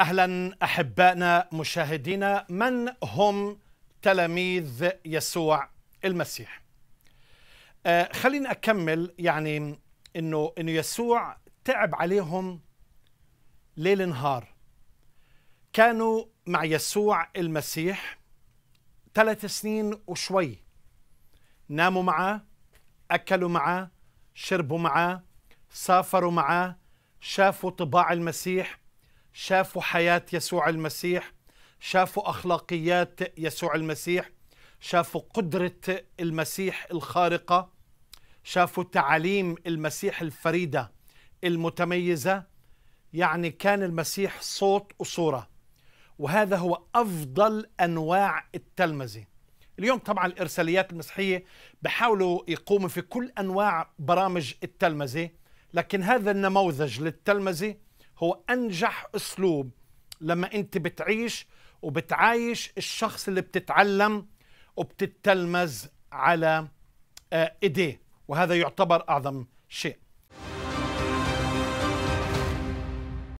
اهلا احبائنا مشاهدينا من هم تلاميذ يسوع المسيح آه، خليني اكمل يعني انه انه يسوع تعب عليهم ليل نهار كانوا مع يسوع المسيح ثلاث سنين وشوي ناموا معه اكلوا معه شربوا معه سافروا معه شافوا طباع المسيح شافوا حياة يسوع المسيح شافوا أخلاقيات يسوع المسيح شافوا قدرة المسيح الخارقة شافوا تعاليم المسيح الفريدة المتميزة يعني كان المسيح صوت وصورة وهذا هو أفضل أنواع التلمذة اليوم طبعا الإرساليات المسيحية بحاولوا يقوموا في كل أنواع برامج التلمذة لكن هذا النموذج للتلمذة هو انجح اسلوب لما انت بتعيش وبتعايش الشخص اللي بتتعلم وبتتلمذ على آه، ايديه وهذا يعتبر اعظم شيء